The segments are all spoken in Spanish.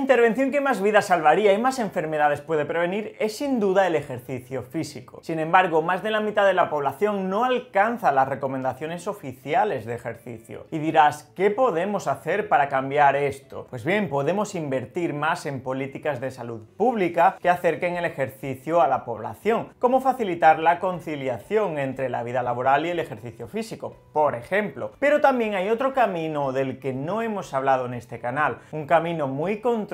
intervención que más vidas salvaría y más enfermedades puede prevenir es sin duda el ejercicio físico. Sin embargo, más de la mitad de la población no alcanza las recomendaciones oficiales de ejercicio. Y dirás, ¿qué podemos hacer para cambiar esto? Pues bien, podemos invertir más en políticas de salud pública que acerquen el ejercicio a la población, como facilitar la conciliación entre la vida laboral y el ejercicio físico, por ejemplo. Pero también hay otro camino del que no hemos hablado en este canal, un camino muy contrario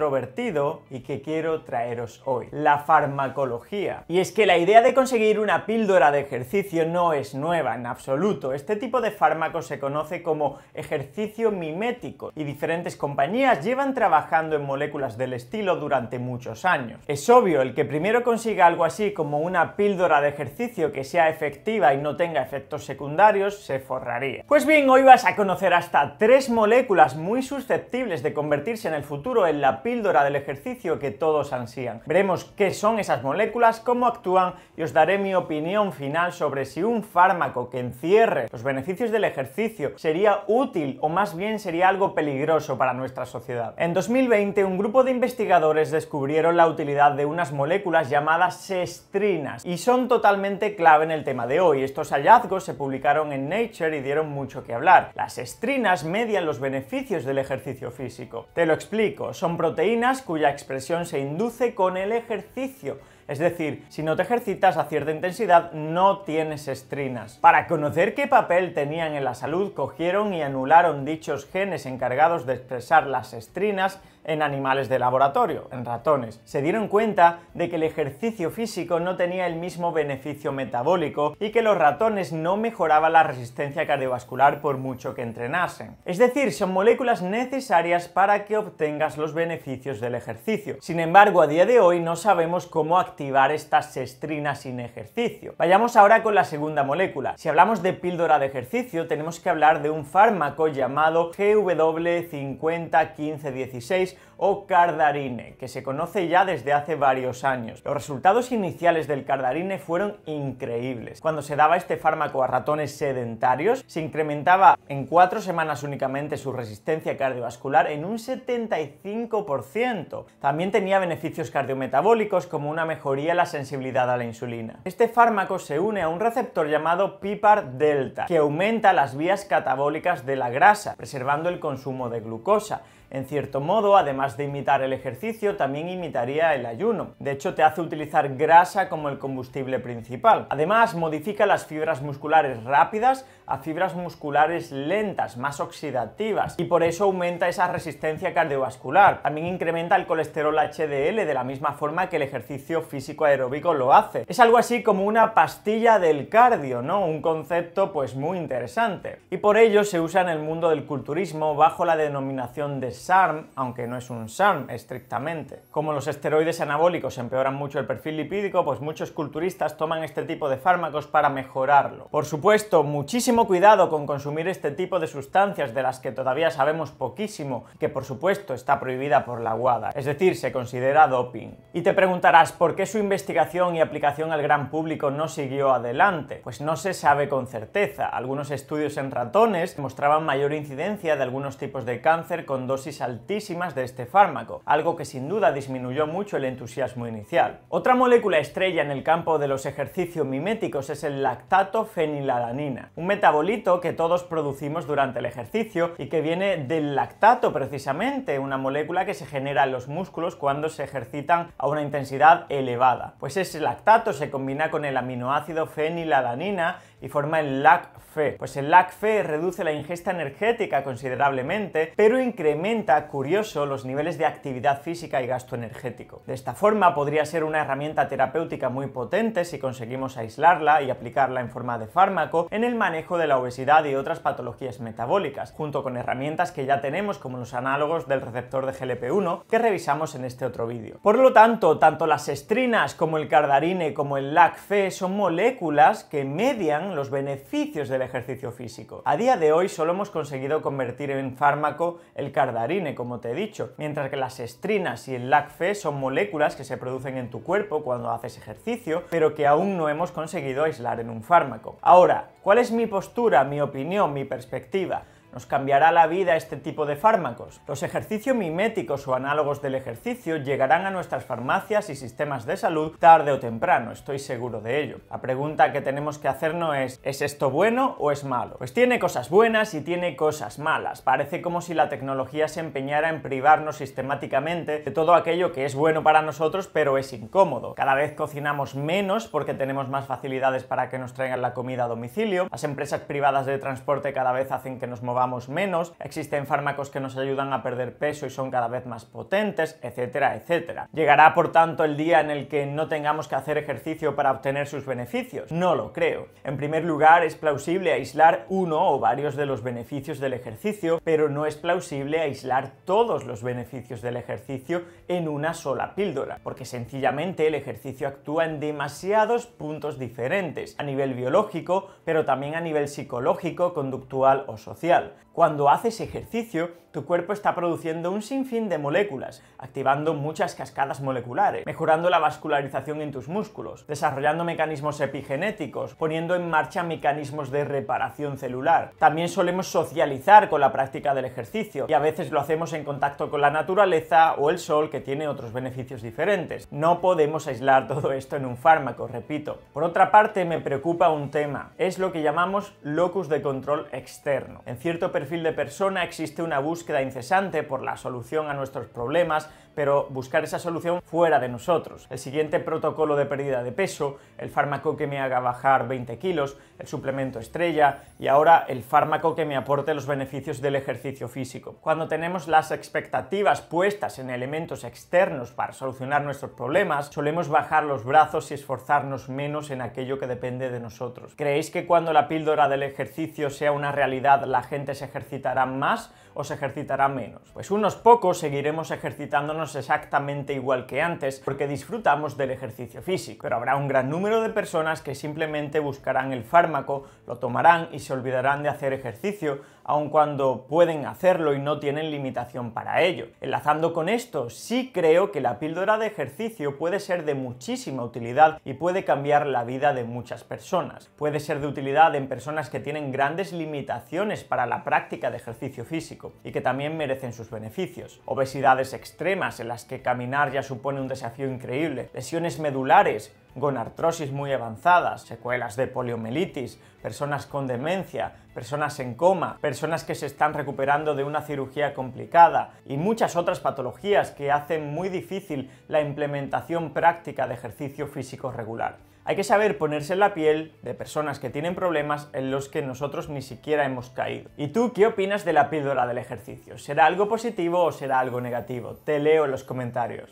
y que quiero traeros hoy, la farmacología. Y es que la idea de conseguir una píldora de ejercicio no es nueva en absoluto. Este tipo de fármaco se conoce como ejercicio mimético y diferentes compañías llevan trabajando en moléculas del estilo durante muchos años. Es obvio, el que primero consiga algo así como una píldora de ejercicio que sea efectiva y no tenga efectos secundarios, se forraría. Pues bien, hoy vas a conocer hasta tres moléculas muy susceptibles de convertirse en el futuro en la píldora del ejercicio que todos ansían. Veremos qué son esas moléculas, cómo actúan y os daré mi opinión final sobre si un fármaco que encierre los beneficios del ejercicio sería útil o más bien sería algo peligroso para nuestra sociedad. En 2020 un grupo de investigadores descubrieron la utilidad de unas moléculas llamadas sestrinas y son totalmente clave en el tema de hoy. Estos hallazgos se publicaron en Nature y dieron mucho que hablar. Las estrinas median los beneficios del ejercicio físico. Te lo explico, son proteínas cuya expresión se induce con el ejercicio. Es decir, si no te ejercitas a cierta intensidad, no tienes estrinas. Para conocer qué papel tenían en la salud, cogieron y anularon dichos genes encargados de expresar las estrinas en animales de laboratorio, en ratones. Se dieron cuenta de que el ejercicio físico no tenía el mismo beneficio metabólico y que los ratones no mejoraban la resistencia cardiovascular por mucho que entrenasen. Es decir, son moléculas necesarias para que obtengas los beneficios del ejercicio. Sin embargo, a día de hoy no sabemos cómo activar estas estrinas sin ejercicio. Vayamos ahora con la segunda molécula. Si hablamos de píldora de ejercicio, tenemos que hablar de un fármaco llamado GW501516 o Cardarine, que se conoce ya desde hace varios años. Los resultados iniciales del Cardarine fueron increíbles. Cuando se daba este fármaco a ratones sedentarios, se incrementaba en cuatro semanas únicamente su resistencia cardiovascular en un 75%. También tenía beneficios cardiometabólicos como una mejoría en la sensibilidad a la insulina. Este fármaco se une a un receptor llamado PIPAR delta, que aumenta las vías catabólicas de la grasa, preservando el consumo de glucosa en cierto modo, además de imitar el ejercicio, también imitaría el ayuno. De hecho, te hace utilizar grasa como el combustible principal. Además, modifica las fibras musculares rápidas a fibras musculares lentas, más oxidativas, y por eso aumenta esa resistencia cardiovascular. También incrementa el colesterol HDL de la misma forma que el ejercicio físico aeróbico lo hace. Es algo así como una pastilla del cardio, ¿no? Un concepto pues muy interesante. Y por ello se usa en el mundo del culturismo bajo la denominación de SARM, aunque no es un SARM estrictamente. Como los esteroides anabólicos empeoran mucho el perfil lipídico, pues muchos culturistas toman este tipo de fármacos para mejorarlo. Por supuesto, muchísimo cuidado con consumir este tipo de sustancias de las que todavía sabemos poquísimo, que por supuesto está prohibida por la WADA, es decir, se considera doping. Y te preguntarás por qué su investigación y aplicación al gran público no siguió adelante. Pues no se sabe con certeza. Algunos estudios en ratones mostraban mayor incidencia de algunos tipos de cáncer con dosis altísimas de este fármaco, algo que sin duda disminuyó mucho el entusiasmo inicial. Otra molécula estrella en el campo de los ejercicios miméticos es el lactato fenilalanina, un metabolito que todos producimos durante el ejercicio y que viene del lactato precisamente, una molécula que se genera en los músculos cuando se ejercitan a una intensidad elevada. Pues ese lactato se combina con el aminoácido fenilalanina y forma el LAC-FE. Pues el LAC-FE reduce la ingesta energética considerablemente, pero incrementa, curioso, los niveles de actividad física y gasto energético. De esta forma podría ser una herramienta terapéutica muy potente si conseguimos aislarla y aplicarla en forma de fármaco en el manejo de la obesidad y otras patologías metabólicas, junto con herramientas que ya tenemos como los análogos del receptor de GLP-1 que revisamos en este otro vídeo. Por lo tanto, tanto las estrinas como el cardarine como el LAC-FE son moléculas que median los beneficios del ejercicio físico. A día de hoy solo hemos conseguido convertir en fármaco el cardarine, como te he dicho, mientras que las estrinas y el lacfe son moléculas que se producen en tu cuerpo cuando haces ejercicio, pero que aún no hemos conseguido aislar en un fármaco. Ahora, ¿cuál es mi postura, mi opinión, mi perspectiva? Nos cambiará la vida este tipo de fármacos. Los ejercicios miméticos o análogos del ejercicio llegarán a nuestras farmacias y sistemas de salud tarde o temprano, estoy seguro de ello. La pregunta que tenemos que hacernos es, ¿es esto bueno o es malo? Pues tiene cosas buenas y tiene cosas malas. Parece como si la tecnología se empeñara en privarnos sistemáticamente de todo aquello que es bueno para nosotros pero es incómodo. Cada vez cocinamos menos porque tenemos más facilidades para que nos traigan la comida a domicilio. Las empresas privadas de transporte cada vez hacen que nos movamos menos, existen fármacos que nos ayudan a perder peso y son cada vez más potentes, etcétera, etcétera. ¿Llegará por tanto el día en el que no tengamos que hacer ejercicio para obtener sus beneficios? No lo creo. En primer lugar, es plausible aislar uno o varios de los beneficios del ejercicio, pero no es plausible aislar todos los beneficios del ejercicio en una sola píldora, porque sencillamente el ejercicio actúa en demasiados puntos diferentes, a nivel biológico, pero también a nivel psicológico, conductual o social. Cuando haces ejercicio, tu cuerpo está produciendo un sinfín de moléculas, activando muchas cascadas moleculares, mejorando la vascularización en tus músculos, desarrollando mecanismos epigenéticos, poniendo en marcha mecanismos de reparación celular. También solemos socializar con la práctica del ejercicio y a veces lo hacemos en contacto con la naturaleza o el sol que tiene otros beneficios diferentes. No podemos aislar todo esto en un fármaco, repito. Por otra parte, me preocupa un tema, es lo que llamamos locus de control externo. En cierto perfil de persona existe una búsqueda incesante por la solución a nuestros problemas, pero buscar esa solución fuera de nosotros. El siguiente protocolo de pérdida de peso, el fármaco que me haga bajar 20 kilos, el suplemento estrella y ahora el fármaco que me aporte los beneficios del ejercicio físico. Cuando tenemos las expectativas puestas en elementos externos para solucionar nuestros problemas, solemos bajar los brazos y esforzarnos menos en aquello que depende de nosotros. ¿Creéis que cuando la píldora del ejercicio sea una realidad la gente se ejercitará más o se ejercitará menos? Pues unos pocos seguiremos ejercitándonos exactamente igual que antes porque disfrutamos del ejercicio físico. Pero habrá un gran número de personas que simplemente buscarán el fármaco, lo tomarán y se olvidarán de hacer ejercicio aun cuando pueden hacerlo y no tienen limitación para ello. Enlazando con esto, sí creo que la píldora de ejercicio puede ser de muchísima utilidad y puede cambiar la vida de muchas personas. Puede ser de utilidad en personas que tienen grandes limitaciones para la práctica de ejercicio físico y que también merecen sus beneficios. Obesidades extremas en las que caminar ya supone un desafío increíble, lesiones medulares, artrosis muy avanzadas, secuelas de poliomielitis, personas con demencia, personas en coma, personas que se están recuperando de una cirugía complicada y muchas otras patologías que hacen muy difícil la implementación práctica de ejercicio físico regular. Hay que saber ponerse en la piel de personas que tienen problemas en los que nosotros ni siquiera hemos caído. ¿Y tú qué opinas de la píldora del ejercicio? ¿Será algo positivo o será algo negativo? Te leo en los comentarios.